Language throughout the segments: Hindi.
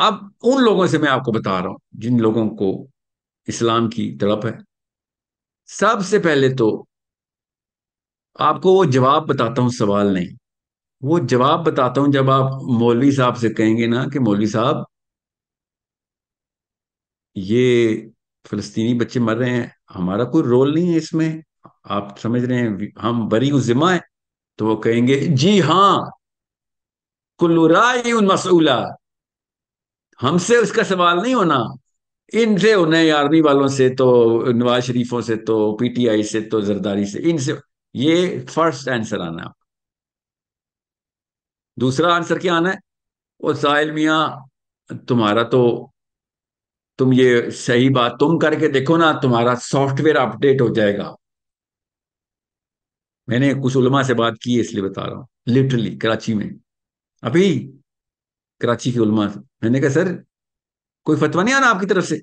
अब उन लोगों से मैं आपको बता रहा हूं जिन लोगों को इस्लाम की तड़प है सबसे पहले तो आपको वो जवाब बताता हूं सवाल नहीं वो जवाब बताता हूं जब आप मौलवी साहब से कहेंगे ना कि मौलवी साहब ये फलस्तीनी बच्चे मर रहे हैं हमारा कोई रोल नहीं है इसमें आप समझ रहे हैं हम बरी जिम्मा है तो वो कहेंगे जी हाँ कुल्लुरा मसूला हमसे उसका सवाल नहीं होना इनसे होने आर्मी वालों से तो नवाज शरीफों से तो पीटीआई से तो जरदारी से इनसे ये फर्स्ट आंसर आना है दूसरा आंसर क्या आना है वो साहिल मियाँ तुम्हारा तो तुम ये सही बात तुम करके देखो ना तुम्हारा सॉफ्टवेयर अपडेट हो जाएगा मैंने कुछ उलमा से बात की है इसलिए बता रहा हूं लिटरली कराची में अभी कराची की उलमा से मैंने कहा सर कोई फतवा नहीं आना आपकी तरफ से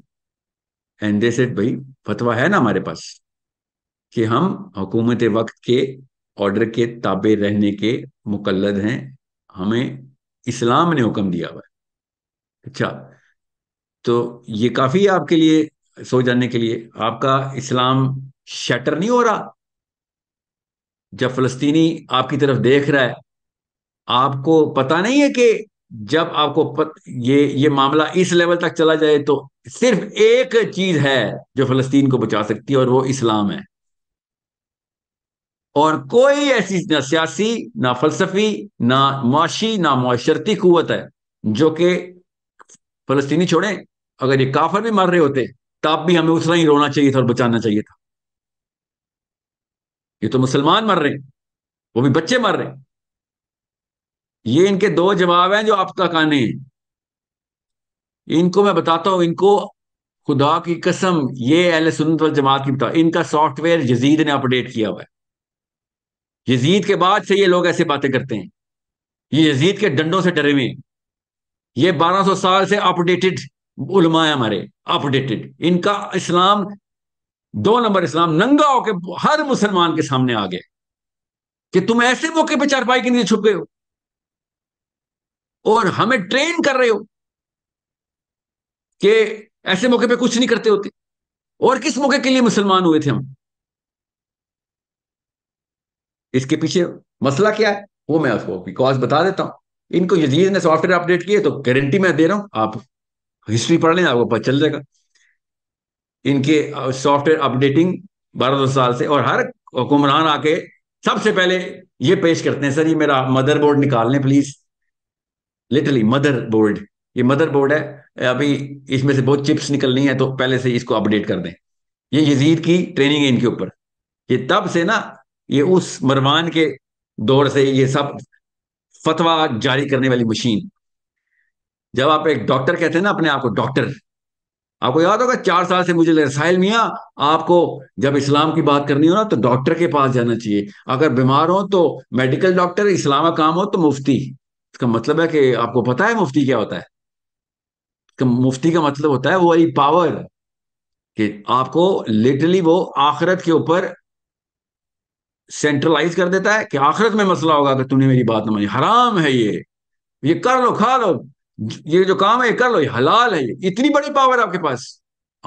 एंड दे सेट भाई फतवा है ना हमारे पास कि हम हुकूमत वक्त के ऑर्डर के ताबे रहने के मुकलद हैं हमें इस्लाम ने हुक्म दिया हुआ अच्छा तो ये काफ़ी है आपके लिए सो जानने के लिए आपका इस्लाम शटर नहीं हो रहा जब फलस्तीनी आपकी तरफ देख रहा है आपको पता नहीं है कि जब आपको पत, ये ये मामला इस लेवल तक चला जाए तो सिर्फ एक चीज है जो फलस्तीन को बचा सकती है और वो इस्लाम है और कोई ऐसी ना सियासी ना फलसफी ना माशी ना माशरती कुत है जो कि फलस्तीनी छोड़े अगर ये काफर भी मर रहे होते तब भी हमें उतना ही रोना चाहिए था और बचाना चाहिए था ये तो मुसलमान मर रहे हैं वो भी बच्चे मर रहे हैं ये इनके दो जवाब हैं जो आप तक आने इनको मैं बताता हूं इनको खुदा की कसम ये अहल सुन्नत वाल जमात की बता इनका सॉफ्टवेयर यजीद ने अपडेट किया हुआ है यजीद के बाद से ये लोग ऐसे बातें करते हैं ये यजीद के डंडों से डरे हुए हैं ये 1200 साल से अपडेटेड उलमा है हमारे अपडेटेड इनका इस्लाम दो नंबर इस्लाम नंगा होके हर मुसलमान के सामने आ गए कि तुम ऐसे मौके पर चारपाई के नीचे छुप गए हो और हमें ट्रेन कर रहे हो कि ऐसे मौके पे कुछ नहीं करते होते और किस मौके के लिए मुसलमान हुए थे हम इसके पीछे मसला क्या है वो मैं उसको बिकॉज बता देता हूं इनको यजीद ने सॉफ्टवेयर अपडेट किए तो गारंटी मैं दे रहा हूं आप हिस्ट्री पढ़ लें आपको पता चल जाएगा इनके सॉफ्टवेयर अपडेटिंग बारह दो साल से और हर हुक्मरान आके सबसे पहले ये पेश करते हैं सर ये मेरा मदरबोर्ड निकाल लें प्लीज लिटरली मदर बोर्ड ये मदर बोर्ड है अभी इसमें से बहुत चिप्स निकलनी है तो पहले से इसको अपडेट कर दें ये यजीद की ट्रेनिंग है इनके ऊपर ये तब से ना ये उस मरवान के दौर से ये सब फतवा जारी करने वाली मशीन जब आप एक डॉक्टर कहते हैं ना अपने आप को डॉक्टर आपको याद होगा चार साल से मुझे रसायल मियाँ आपको जब इस्लाम की बात करनी हो ना तो डॉक्टर के पास जाना चाहिए अगर बीमार हो तो मेडिकल डॉक्टर इस्लाम का काम हो तो मुफ्ती इसका मतलब है कि आपको पता है मुफ्ती क्या होता है मुफ्ती का मतलब होता है वो वाली पावर कि आपको लिटरली वो आखरत के ऊपर सेंट्रलाइज कर देता है कि आखिरत में मसला होगा अगर तुमने मेरी बात ना मानी हराम है ये ये कर लो खा लो ये जो काम है ये कर लो ये हलाल है ये इतनी बड़ी पावर आपके पास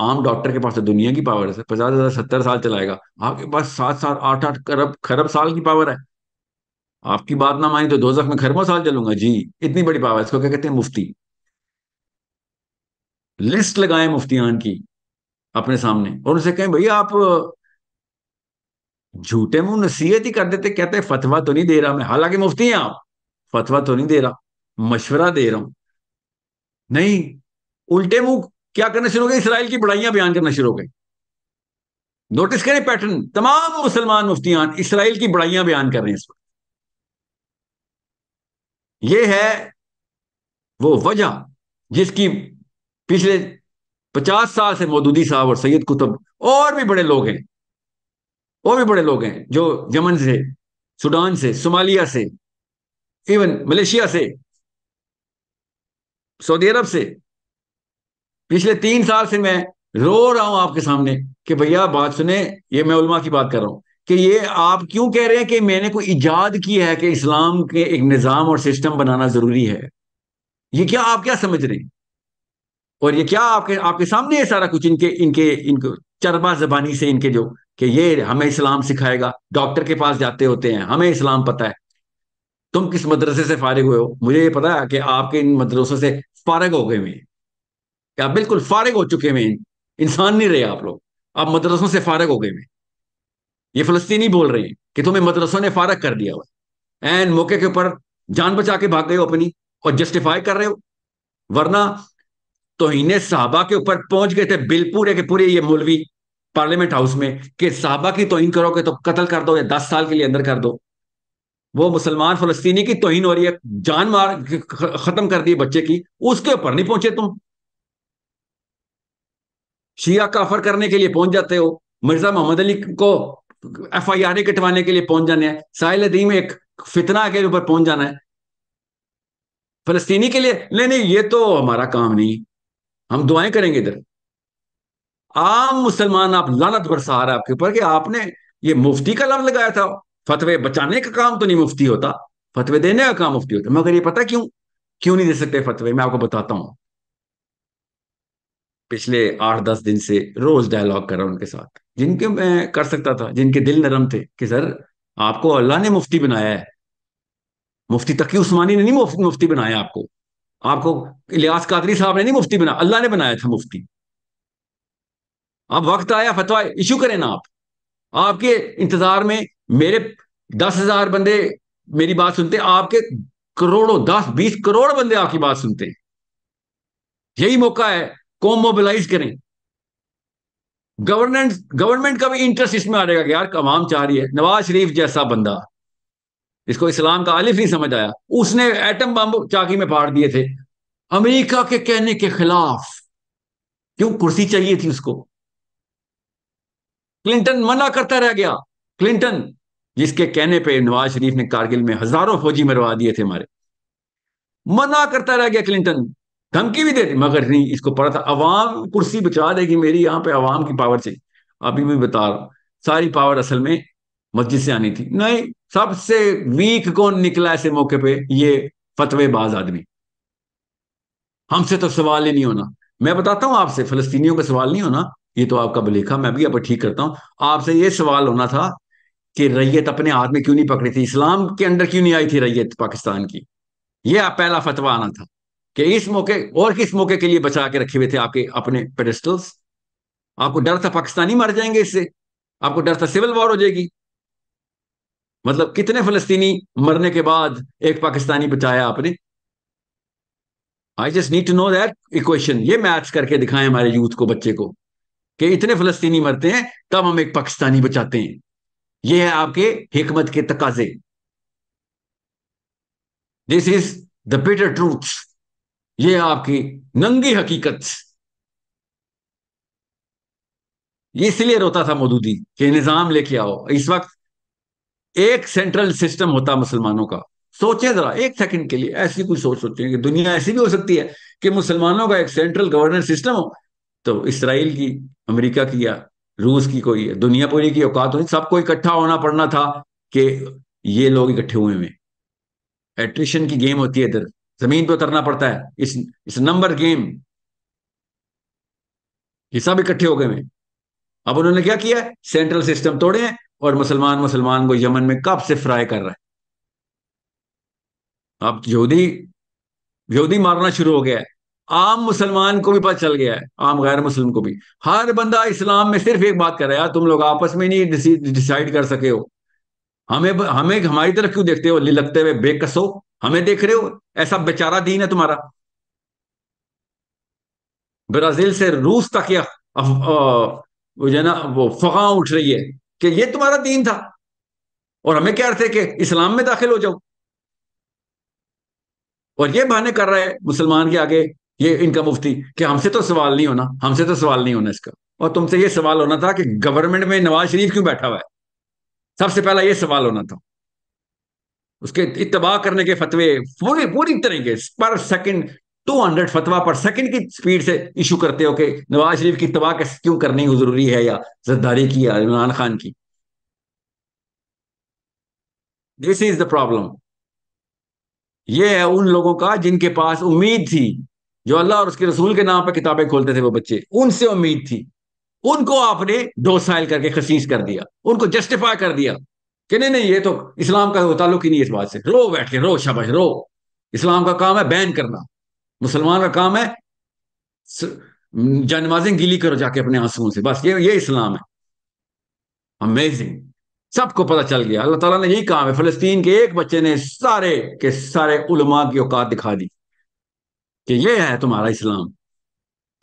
आम डॉक्टर के पास तो दुनिया की पावर है पचास हजार सत्तर साल चलाएगा आपके पास सात सात आठ आठ खरब खरब साल की पावर है आपकी बात ना मानी तो दो में खरबों साल चलूंगा जी इतनी बड़ी पावर इसको क्या कहते हैं मुफ्ती लिस्ट लगाए मुफ्तियान की अपने सामने और उनसे कहें भैया आप झूठे मुंह नसीहत ही कर देते कहते फतवा तो नहीं दे रहा मैं हालांकि मुफ्ती हैं आप फतवा तो नहीं दे रहा मशवरा दे रहा हूं नहीं उल्टे मुंह क्या करना शुरू हो गए इसराइल की बुराइयां बयान करना शुरू हो गई नोटिस करें पैटर्न तमाम मुसलमान मुफ्तियान इसराइल की बुराइयां बयान कर रहे हैं इस वक्त ये है वो वजह जिसकी पिछले पचास साल से मौदूदी साहब और सैयद कुतुब और भी बड़े लोग हैं और भी बड़े लोग हैं जो यमन से सूडान से सोमालिया से इवन मलेशिया से सऊदी अरब से पिछले तीन साल से मैं रो रहा हूं आपके सामने कि भैया बात सुने ये मैं उलमा की बात कर रहा हूं कि ये आप क्यों कह रहे हैं कि मैंने कोई ईजाद की है कि इस्लाम के एक निज़ाम और सिस्टम बनाना ज़रूरी है ये क्या आप क्या समझ रहे हैं और ये क्या आपके आपके सामने है सारा कुछ इनके इनके इनको चरबा जबानी से इनके जो कि ये हमें इस्लाम सिखाएगा डॉक्टर के पास जाते होते हैं हमें इस्लाम पता है तुम किस मदरसे से फारिग हुए हो मुझे ये पता है कि आपके इन मदरसों से फारग हो गए हुए हैं क्या बिल्कुल फारग हो चुके हुए इंसान नहीं रहे आप लोग आप मदरसों से फारग हो गए हुए ये फलस्तीनी बोल रही है कि तुम्हें मदरसों ने फारक कर दिया हुआ एंड मौके के ऊपर जान बचा के भाग गए हो अपनी और जस्टिफाई कर रहे हो वरना तो इन्हें साहबा के ऊपर पहुंच गए थे बिल पूरे के पूरे ये मौलवी पार्लियामेंट हाउस में कि साहबा की तोहिन करोगे तो कत्ल कर दो या दस साल के लिए अंदर कर दो वो मुसलमान फलस्तीनी की तोहिन हो रही है जान मार खत्म कर दी बच्चे की उसके ऊपर नहीं पहुंचे तुम शिया काफर करने के लिए पहुंच जाते हो मिर्जा मोहम्मद अली को एफ आई आर कटवाने के लिए पहुंच जाने हैं साहिल अदीम एक फितना के ऊपर पहुंच जाना है फलस्तीनी के लिए नहीं नहीं ये तो हमारा काम नहीं हम दुआएं करेंगे इधर आम मुसलमान आप लानत बरसा रहा है आपके ऊपर कि आपने ये मुफ्ती का लफ्ज लगाया था फतवे बचाने का काम तो नहीं मुफ्ती होता फतवे देने का काम मुफ्ती होता मगर ये पता क्यों क्यों नहीं दे सकते फतवे मैं आपको बताता हूं पिछले आठ दस दिन से रोज डायलॉग कर रहा हूं उनके साथ जिनके मैं कर सकता था जिनके दिल नरम थे कि सर आपको अल्लाह ने मुफ्ती बनाया है मुफ्ती तकी उस्मानी ने नहीं मुफ्ती बनाया आपको आपको इलियास कादरी साहब ने नहीं मुफ्ती बनाया अल्लाह ने बनाया था मुफ्ती अब वक्त आया फतवा इशू करें ना आप आपके इंतजार में मेरे दस हजार बंदे मेरी बात सुनते आपके करोड़ों दस बीस करोड़ बंदे आपकी बात सुनते यही मौका है को मोबिलाइज करें गवर्नेंस गवर्नमेंट का भी इंटरेस्ट इसमें आ जाएगा कि यार कमाम चाह रही है नवाज शरीफ जैसा बंदा इसको इस्लाम का आलिफ नहीं समझ आया उसने एटम बम चाकी में फाड़ दिए थे अमेरिका के कहने के खिलाफ क्यों कुर्सी चाहिए थी उसको क्लिंटन मना करता रह गया क्लिंटन जिसके कहने पे नवाज शरीफ ने कारगिल में हजारों फौजी मरवा दिए थे हमारे मना करता रह गया क्लिंटन धमकी भी देती मगर नहीं इसको पड़ा था अवाम कुर्सी बचा देगी मेरी यहाँ पे अवाम की पावर चाहिए अभी मैं बता रहा हूँ सारी पावर असल में मस्जिद से आनी थी नहीं सबसे वीक कौन निकला ऐसे मौके पे ये फतवेबाज आदमी हमसे तो सवाल ही नहीं होना मैं बताता हूँ आपसे फलस्तीनियों का सवाल नहीं होना ये तो आपका भलेखा मैं भी आप ठीक करता हूँ आपसे ये सवाल होना था कि रैयत अपने हाथ में क्यों नहीं पकड़ी थी इस्लाम के अंडर क्यों नहीं आई थी रैयत पाकिस्तान की यह पहला फतवा आना था कि इस मौके और किस मौके के लिए बचा के रखे हुए थे आपके अपने पेडिस्टल्स आपको डर था पाकिस्तानी मर जाएंगे इससे आपको डर था सिविल वॉर हो जाएगी मतलब कितने फलस्तीनी मरने के बाद एक पाकिस्तानी बचाया आपने I just need to know that equation ये मैच करके दिखाएं हमारे यूथ को बच्चे को कि इतने फलस्तीनी मरते हैं तब हम एक पाकिस्तानी बचाते हैं ये है आपके हिकमत के तकाजे this is the better truth ये आपकी नंगी हकीकत ये इसलिए रोता था मौदूदी कि निजाम लेके आओ इस वक्त एक सेंट्रल सिस्टम होता मुसलमानों का सोचे जरा एक सेकंड के लिए ऐसी कोई सोच हैं कि दुनिया ऐसी भी हो सकती है कि मुसलमानों का एक सेंट्रल गवर्नेंस सिस्टम हो तो इसराइल की अमेरिका की या रूस की कोई दुनिया पूरी की औकात हुई सबको इकट्ठा होना पड़ना था कि ये लोग इकट्ठे हुए हुए एट्रिशन की गेम होती है इधर जमीन पे उतरना पड़ता है इस इस नंबर गेम हिसाब इकट्ठे हो गए में अब उन्होंने क्या किया सेंट्रल सिस्टम तोड़े हैं और मुसलमान मुसलमान को यमन में कब से फ्राई कर रहा है अब यहूदी यहूदी मारना शुरू हो गया है आम मुसलमान को भी पता चल गया है आम गैर मुस्लिम को भी हर बंदा इस्लाम में सिर्फ एक बात कर रहा है यार तुम लोग आपस में नहीं डिसाइड कर सके हो हमें हमें हमारी तरफ क्यों देखते हो लिलकते हुए बेकसो हमें देख रहे हो ऐसा बेचारा दीन है तुम्हारा ब्राजील से रूस तक यह जो है ना वो फगा उठ रही है कि ये तुम्हारा दीन था और हमें कह रहे थे कि इस्लाम में दाखिल हो जाओ और ये बहाने कर रहा है मुसलमान के आगे ये इनका मुफ्ती कि हमसे तो सवाल नहीं होना हमसे तो सवाल नहीं होना इसका और तुमसे ये सवाल होना था कि गवर्नमेंट में नवाज शरीफ क्यों बैठा हुआ है सबसे पहला ये सवाल होना था उसके इतबा करने के फतवे पूरे पूरी तरीके पर सेकंड 200 फतवा पर सेकंड की स्पीड से इशू करते हो कि नवाज शरीफ की तबाह क्यों करनी जरूरी है या जद्दारी की या इमरान खान की दिस इज द प्रॉब्लम ये है उन लोगों का जिनके पास उम्मीद थी जो अल्लाह और उसके रसूल के नाम पर किताबें खोलते थे वो बच्चे उनसे उम्मीद थी उनको आपने डोसाइल करके खसीस कर दिया उनको जस्टिफाई कर दिया कि नहीं नहीं ये तो इस्लाम का ताल्लुक ही नहीं इस बात से रो बैठ के रो शबश रो इस्लाम का काम है बैन करना मुसलमान का काम है जानमाजें गिली करो जाके अपने आंसुओं से बस ये ये इस्लाम है अमेजिंग सबको पता चल गया अल्लाह ताला ने यही काम है फलस्तीन के एक बच्चे ने सारे के सारे उलमा की औकात दिखा दी कि ये है तुम्हारा इस्लाम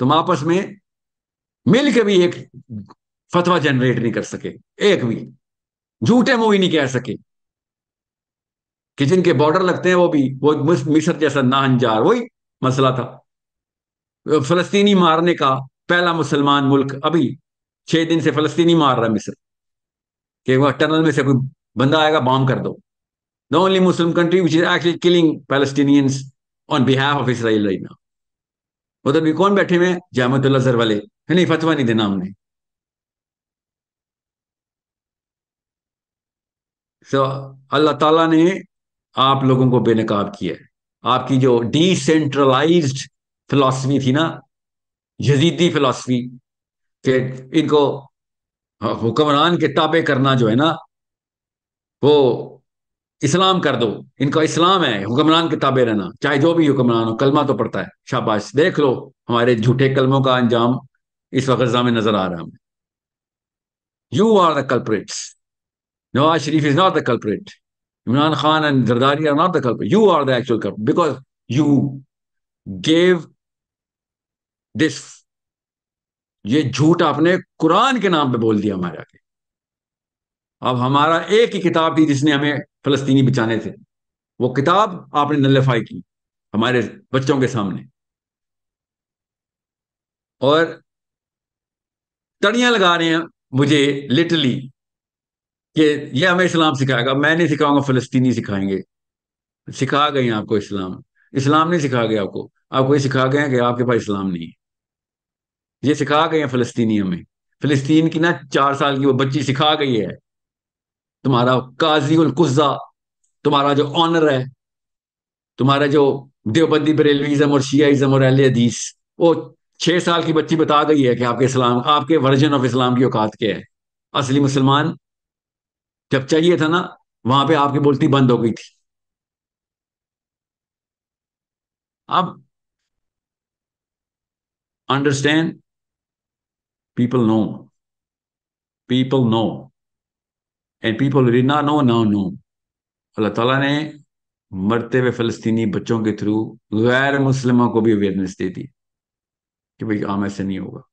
तुम आपस में मिल के भी एक फतवा जनरेट नहीं कर सके एक भी झूठे मूवी नहीं कह सके कि जिनके बॉर्डर लगते हैं वो भी वो मिस्र जैसा नाहंजार वही मसला था फलस्तीनी मारने का पहला मुसलमान मुल्क अभी छह दिन से फलस्तीनी मार रहा है मिस्र कि वह टनल में से कोई बंदा आएगा बॉम्ब कर दो the only Muslim country which is actually killing Palestinians on behalf of Israel ना उधर भी कौन बैठे हुए जहमतुल्लाजर वाले नहीं फतवा नहीं देना हमने सो अल्लाह ताला ने आप लोगों को बेनकाब किया है आपकी जो डिसेंट्रलाइज्ड फिलॉसफी थी ना यजीदी फिलॉसफी के इनको हुक्मरान के ताबे करना जो है ना वो इस्लाम कर दो इनका इस्लाम है हुक्मरान के ताबे रहना चाहे जो भी हुक्मरान हो कलमा तो पड़ता है शाबाश देख लो हमारे झूठे कलमों का अंजाम इस वक्त में नजर आ रहा है हमें you are the culprits Nawaz Sharif is not the culprit. Imran Khan and Zardari are not the culprit. You are the actual culprit because you gave this ये झूठ आपने कुरान के नाम पे बोल दिया हमारे आगे अब हमारा एक ही किताब थी जिसने हमें फलस्तीनी बचाने थे वो किताब आपने नलिफाई की हमारे बच्चों के सामने और तड़ियां लगा रहे हैं मुझे लिटरली कि ये हमें इस्लाम सिखाएगा मैं नहीं सिखाऊंगा फलस्तीनी सिखाएंगे सिखा गए आपको इस्लाम इस्लाम नहीं सिखा गया आपको आपको ये सिखा गए कि आपके पास इस्लाम नहीं है ये सिखा गए हैं फलस्तीनी हमें फलस्तीन की ना चार साल की वो बच्ची सिखा गई है तुम्हारा काजी कुजा तुम्हारा जो ऑनर है तुम्हारा जो देवबंदी बरेलवीज़म और शियाज़म और अहले हदीस वो छः साल की बच्ची बता गई है कि आपके इस्लाम आपके वर्जन ऑफ इस्लाम की औकात क्या है असली मुसलमान जब चाहिए था ना वहां पे आपकी बोलती बंद हो गई थी अब understand people know people know and people रिना नो नो नो अल्लाह तला ने मरते हुए फ़लस्तीनी बच्चों के थ्रू गैर मुस्लिमों को भी अवेयरनेस दे दी कि भाई आम ऐसे नहीं होगा